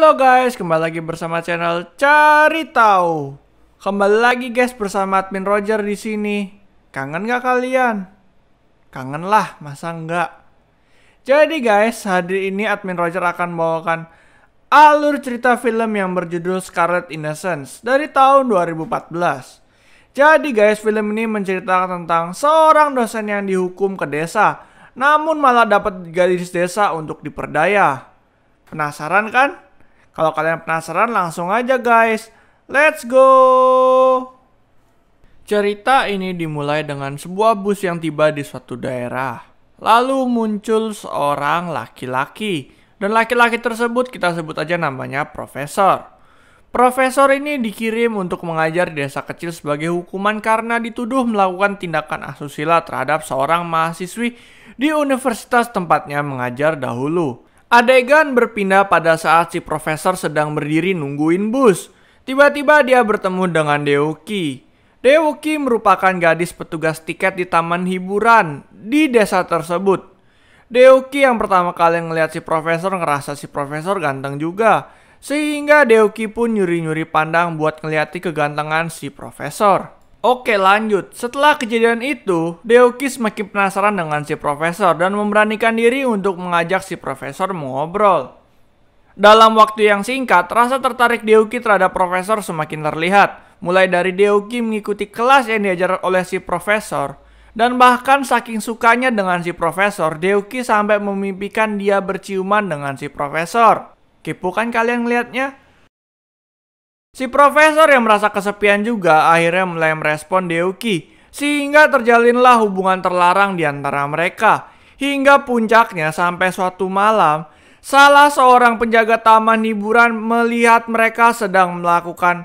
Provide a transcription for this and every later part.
Halo guys, kembali lagi bersama channel Cari Tahu. Kembali lagi guys bersama admin Roger di sini. Kangen gak kalian? Kangen lah, masa enggak? Jadi guys, hari ini admin Roger akan membawakan alur cerita film yang berjudul Scarlet Innocence dari tahun 2014. Jadi guys, film ini menceritakan tentang seorang dosen yang dihukum ke desa, namun malah dapat gadis desa untuk diperdaya. Penasaran kan? Kalau kalian penasaran langsung aja guys. Let's go! Cerita ini dimulai dengan sebuah bus yang tiba di suatu daerah. Lalu muncul seorang laki-laki. Dan laki-laki tersebut kita sebut aja namanya Profesor. Profesor ini dikirim untuk mengajar di desa kecil sebagai hukuman karena dituduh melakukan tindakan asusila terhadap seorang mahasiswi di universitas tempatnya mengajar dahulu. Adegan berpindah pada saat si profesor sedang berdiri nungguin bus. Tiba-tiba dia bertemu dengan Deoki. Deoki merupakan gadis petugas tiket di taman hiburan di desa tersebut. Deoki yang pertama kali ngelihat si profesor ngerasa si profesor ganteng juga. Sehingga Deoki pun nyuri-nyuri pandang buat ngeliati kegantengan si profesor. Oke lanjut, setelah kejadian itu, Deoki semakin penasaran dengan si profesor dan memberanikan diri untuk mengajak si profesor mengobrol. Dalam waktu yang singkat, rasa tertarik Deoki terhadap profesor semakin terlihat. Mulai dari Deoki mengikuti kelas yang diajar oleh si profesor, dan bahkan saking sukanya dengan si profesor, Deoki sampai memimpikan dia berciuman dengan si profesor. Kipu kan kalian ngeliatnya? Si profesor yang merasa kesepian juga akhirnya mulai merespon Deoki, sehingga terjalinlah hubungan terlarang di antara mereka. Hingga puncaknya sampai suatu malam, salah seorang penjaga taman hiburan melihat mereka sedang melakukan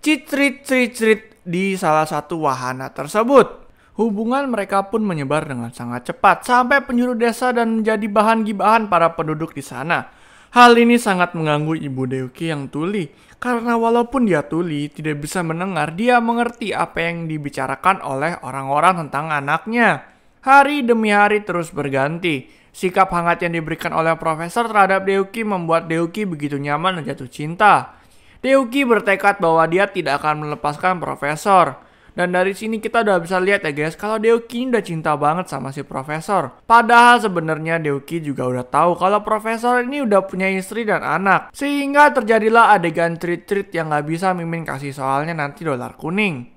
citrit-citrit di salah satu wahana tersebut. Hubungan mereka pun menyebar dengan sangat cepat sampai penjuru desa dan menjadi bahan gibahan para penduduk di sana. Hal ini sangat mengganggu ibu Deuki yang tuli, karena walaupun dia tuli, tidak bisa mendengar, dia mengerti apa yang dibicarakan oleh orang-orang tentang anaknya. Hari demi hari terus berganti. Sikap hangat yang diberikan oleh profesor terhadap Deuki membuat Deuki begitu nyaman dan jatuh cinta. Deuki bertekad bahwa dia tidak akan melepaskan profesor. Dan dari sini kita udah bisa lihat ya guys, kalau Deoki udah cinta banget sama si Profesor. Padahal sebenarnya Deoki juga udah tahu kalau Profesor ini udah punya istri dan anak. Sehingga terjadilah adegan treat-treat yang gak bisa Mimin kasih soalnya nanti dolar kuning.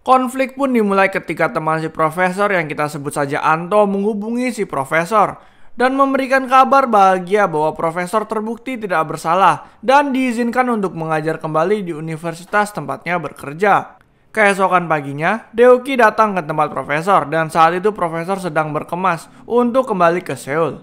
Konflik pun dimulai ketika teman si profesor yang kita sebut saja Anto menghubungi si profesor dan memberikan kabar bahagia bahwa profesor terbukti tidak bersalah dan diizinkan untuk mengajar kembali di universitas tempatnya bekerja. Keesokan paginya, Deoki datang ke tempat profesor dan saat itu profesor sedang berkemas untuk kembali ke Seoul.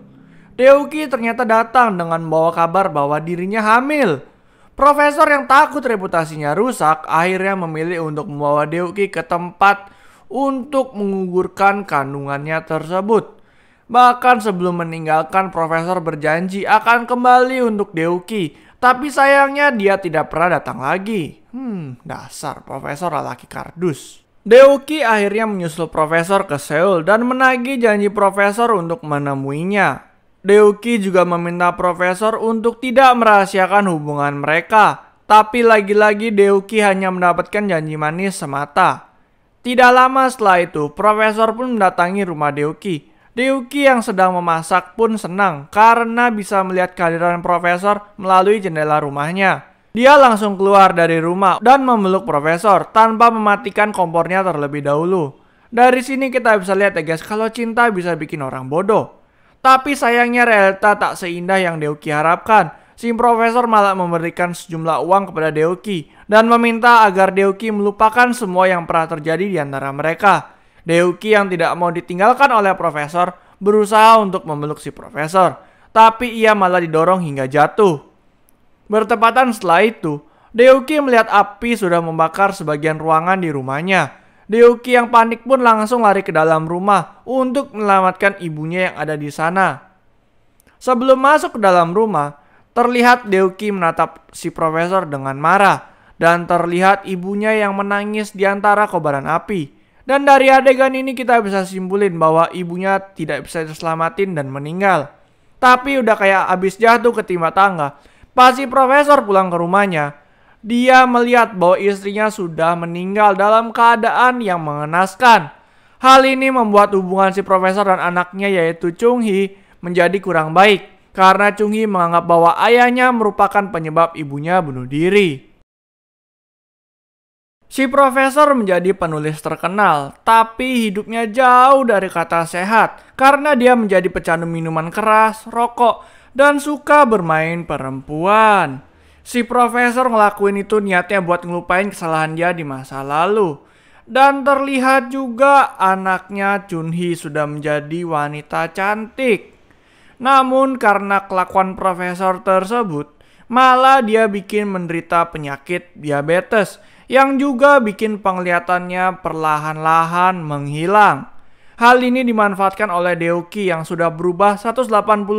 Deoki ternyata datang dengan membawa kabar bahwa dirinya hamil. Profesor yang takut reputasinya rusak akhirnya memilih untuk membawa Deoki ke tempat untuk mengugurkan kandungannya tersebut. Bahkan sebelum meninggalkan, profesor berjanji akan kembali untuk Deoki tapi sayangnya dia tidak pernah datang lagi. Hmm, dasar Profesor Lelaki Kardus. Deoki akhirnya menyusul Profesor ke Seoul dan menagih janji Profesor untuk menemuinya. Deoki juga meminta Profesor untuk tidak merahasiakan hubungan mereka. Tapi lagi-lagi Deoki hanya mendapatkan janji manis semata. Tidak lama setelah itu, Profesor pun mendatangi rumah Deoki Ryuki yang sedang memasak pun senang karena bisa melihat kehadiran profesor melalui jendela rumahnya. Dia langsung keluar dari rumah dan memeluk profesor tanpa mematikan kompornya terlebih dahulu. Dari sini kita bisa lihat ya guys kalau cinta bisa bikin orang bodoh. Tapi sayangnya realita tak seindah yang Deuki harapkan. Si profesor malah memberikan sejumlah uang kepada Deuki dan meminta agar Deuki melupakan semua yang pernah terjadi di antara mereka. Deuki yang tidak mau ditinggalkan oleh profesor berusaha untuk memeluk si profesor, tapi ia malah didorong hingga jatuh. Bertepatan setelah itu, Deuki melihat api sudah membakar sebagian ruangan di rumahnya. Deuki yang panik pun langsung lari ke dalam rumah untuk menyelamatkan ibunya yang ada di sana. Sebelum masuk ke dalam rumah, terlihat Deuki menatap si profesor dengan marah dan terlihat ibunya yang menangis di antara kobaran api. Dan dari adegan ini kita bisa simpulin bahwa ibunya tidak bisa diselamatin dan meninggal. Tapi udah kayak abis jatuh ke timba tangga. Pasti profesor pulang ke rumahnya. Dia melihat bahwa istrinya sudah meninggal dalam keadaan yang mengenaskan. Hal ini membuat hubungan si profesor dan anaknya yaitu Chung Hee menjadi kurang baik. Karena Chung Hee menganggap bahwa ayahnya merupakan penyebab ibunya bunuh diri. Si profesor menjadi penulis terkenal, tapi hidupnya jauh dari kata sehat karena dia menjadi pecandu minuman keras, rokok, dan suka bermain perempuan. Si profesor ngelakuin itu niatnya buat ngelupain kesalahan dia di masa lalu. Dan terlihat juga anaknya Junhi sudah menjadi wanita cantik. Namun karena kelakuan profesor tersebut, malah dia bikin menderita penyakit diabetes yang juga bikin penglihatannya perlahan-lahan menghilang. Hal ini dimanfaatkan oleh Deoki yang sudah berubah 180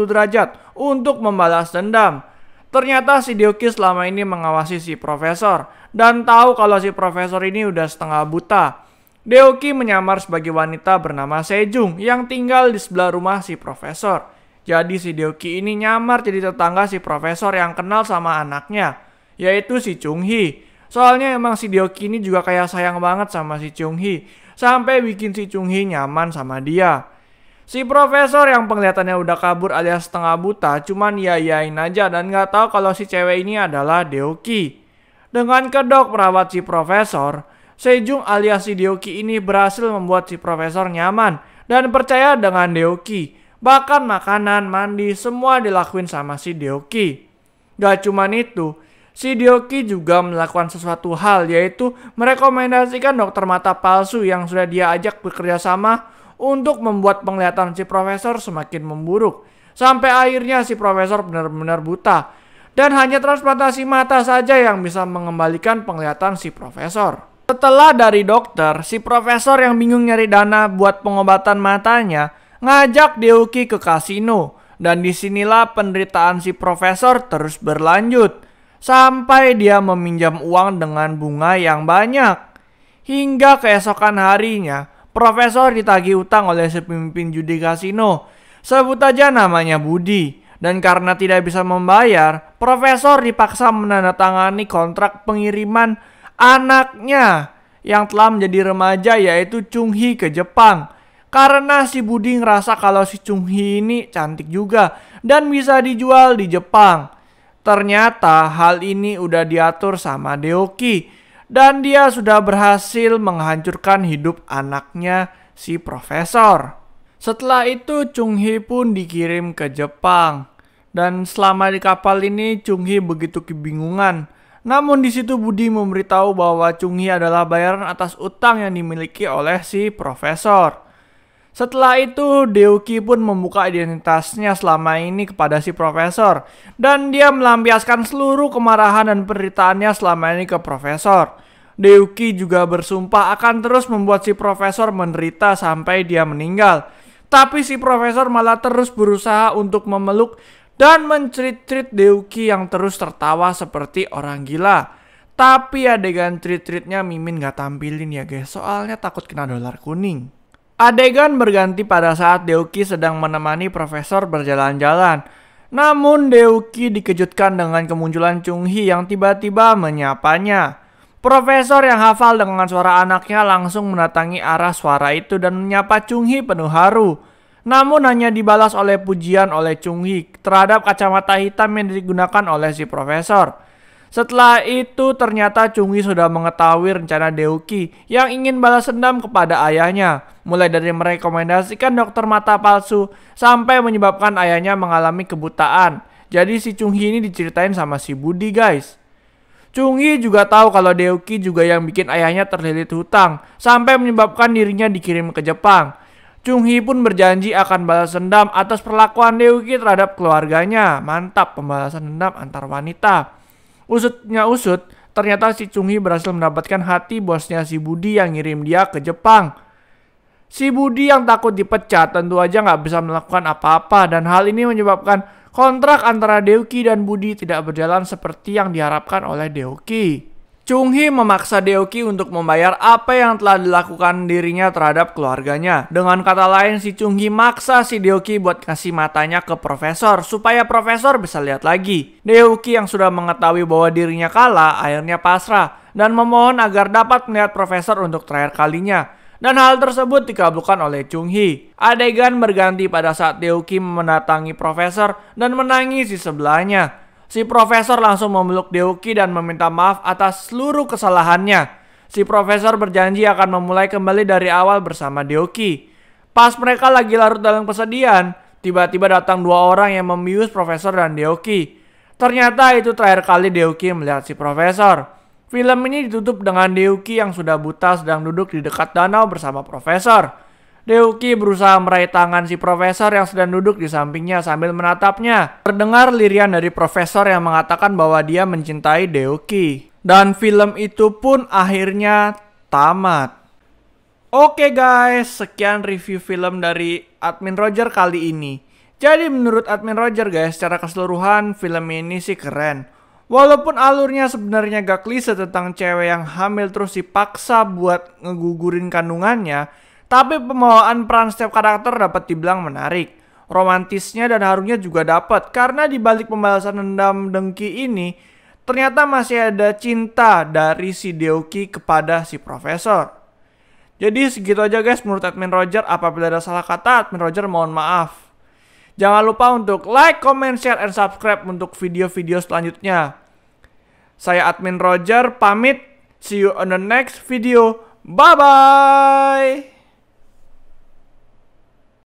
derajat untuk membalas dendam. Ternyata si Deoki selama ini mengawasi si profesor dan tahu kalau si profesor ini udah setengah buta. Deoki menyamar sebagai wanita bernama Sejung yang tinggal di sebelah rumah si profesor. Jadi si Deoki ini nyamar jadi tetangga si profesor yang kenal sama anaknya, yaitu si Chung Hee. Soalnya emang si Deoki ini juga kayak sayang banget sama si Chung Hee. Sampai bikin si Chung Hee nyaman sama dia. Si profesor yang penglihatannya udah kabur alias setengah buta cuman yayain aja dan gak tahu kalau si cewek ini adalah Deoki. Dengan kedok perawat si profesor, Sejung alias si Deoki ini berhasil membuat si profesor nyaman dan percaya dengan Deoki. Bahkan makanan, mandi, semua dilakuin sama si Deoki. Gak cuman itu, Si Dioki juga melakukan sesuatu hal yaitu merekomendasikan dokter mata palsu yang sudah dia ajak bekerja sama untuk membuat penglihatan si profesor semakin memburuk. Sampai akhirnya si profesor benar-benar buta dan hanya transplantasi mata saja yang bisa mengembalikan penglihatan si profesor. Setelah dari dokter, si profesor yang bingung nyari dana buat pengobatan matanya ngajak Dioki ke kasino dan disinilah penderitaan si profesor terus berlanjut sampai dia meminjam uang dengan bunga yang banyak. Hingga keesokan harinya, profesor ditagih utang oleh si judi kasino. Sebut aja namanya Budi. Dan karena tidak bisa membayar, profesor dipaksa menandatangani kontrak pengiriman anaknya yang telah menjadi remaja yaitu Chung Hee ke Jepang. Karena si Budi ngerasa kalau si Chung Hee ini cantik juga dan bisa dijual di Jepang. Ternyata hal ini udah diatur sama Deoki dan dia sudah berhasil menghancurkan hidup anaknya si profesor. Setelah itu Chung Hee pun dikirim ke Jepang. Dan selama di kapal ini Chung Hee begitu kebingungan. Namun di situ Budi memberitahu bahwa Chung Hee adalah bayaran atas utang yang dimiliki oleh si profesor. Setelah itu, Deuki pun membuka identitasnya selama ini kepada si profesor, dan dia melampiaskan seluruh kemarahan dan penderitaannya selama ini ke profesor. Deuki juga bersumpah akan terus membuat si profesor menderita sampai dia meninggal. Tapi si profesor malah terus berusaha untuk memeluk dan mencerit crit Deuki yang terus tertawa seperti orang gila. Tapi adegan cerit tritnya Mimin gak tampilin ya guys, soalnya takut kena dolar kuning. Adegan berganti pada saat Deuki sedang menemani profesor berjalan-jalan. Namun Deuki dikejutkan dengan kemunculan Chung Hee yang tiba-tiba menyapanya. Profesor yang hafal dengan suara anaknya langsung mendatangi arah suara itu dan menyapa Chung Hee penuh haru. Namun hanya dibalas oleh pujian oleh Chung Hee terhadap kacamata hitam yang digunakan oleh si profesor. Setelah itu ternyata Chungi sudah mengetahui rencana Deuki yang ingin balas dendam kepada ayahnya. Mulai dari merekomendasikan dokter mata palsu sampai menyebabkan ayahnya mengalami kebutaan. Jadi si Chunghi ini diceritain sama si Budi guys. Chunghi juga tahu kalau Deuki juga yang bikin ayahnya terlilit hutang sampai menyebabkan dirinya dikirim ke Jepang. Chunghi pun berjanji akan balas dendam atas perlakuan Deuki terhadap keluarganya. Mantap pembalasan dendam antar wanita. Usutnya usut, ternyata si Chunghi berhasil mendapatkan hati bosnya si Budi yang ngirim dia ke Jepang. Si Budi yang takut dipecat tentu aja nggak bisa melakukan apa-apa dan hal ini menyebabkan kontrak antara Deuki dan Budi tidak berjalan seperti yang diharapkan oleh Deuki. Chung Hee memaksa Deoki untuk membayar apa yang telah dilakukan dirinya terhadap keluarganya. Dengan kata lain, si Chung Hee maksa si Deoki buat kasih matanya ke profesor supaya profesor bisa lihat lagi. Deoki yang sudah mengetahui bahwa dirinya kalah akhirnya pasrah dan memohon agar dapat melihat profesor untuk terakhir kalinya dan hal tersebut dikabulkan oleh Chung Hee. Adegan berganti pada saat Deoki menatangi profesor dan menangis di sebelahnya. Si profesor langsung memeluk Deoki dan meminta maaf atas seluruh kesalahannya. Si profesor berjanji akan memulai kembali dari awal bersama Deoki. Pas mereka lagi larut dalam kesedihan, tiba-tiba datang dua orang yang membius profesor dan Deoki. Ternyata itu terakhir kali Deoki melihat si profesor. Film ini ditutup dengan Deoki yang sudah buta sedang duduk di dekat danau bersama profesor. Deuki berusaha meraih tangan si profesor yang sedang duduk di sampingnya sambil menatapnya. Terdengar lirian dari profesor yang mengatakan bahwa dia mencintai Deuki. Dan film itu pun akhirnya tamat. Oke guys, sekian review film dari Admin Roger kali ini. Jadi menurut Admin Roger guys, secara keseluruhan film ini sih keren. Walaupun alurnya sebenarnya gak klise tentang cewek yang hamil terus dipaksa buat ngegugurin kandungannya, tapi pembawaan peran setiap karakter dapat dibilang menarik. Romantisnya dan harunya juga dapat karena di balik pembalasan dendam Dengki ini ternyata masih ada cinta dari si Deoki kepada si profesor. Jadi segitu aja guys menurut admin Roger apabila ada salah kata admin Roger mohon maaf. Jangan lupa untuk like, comment, share, and subscribe untuk video-video selanjutnya. Saya admin Roger pamit. See you on the next video. Bye bye.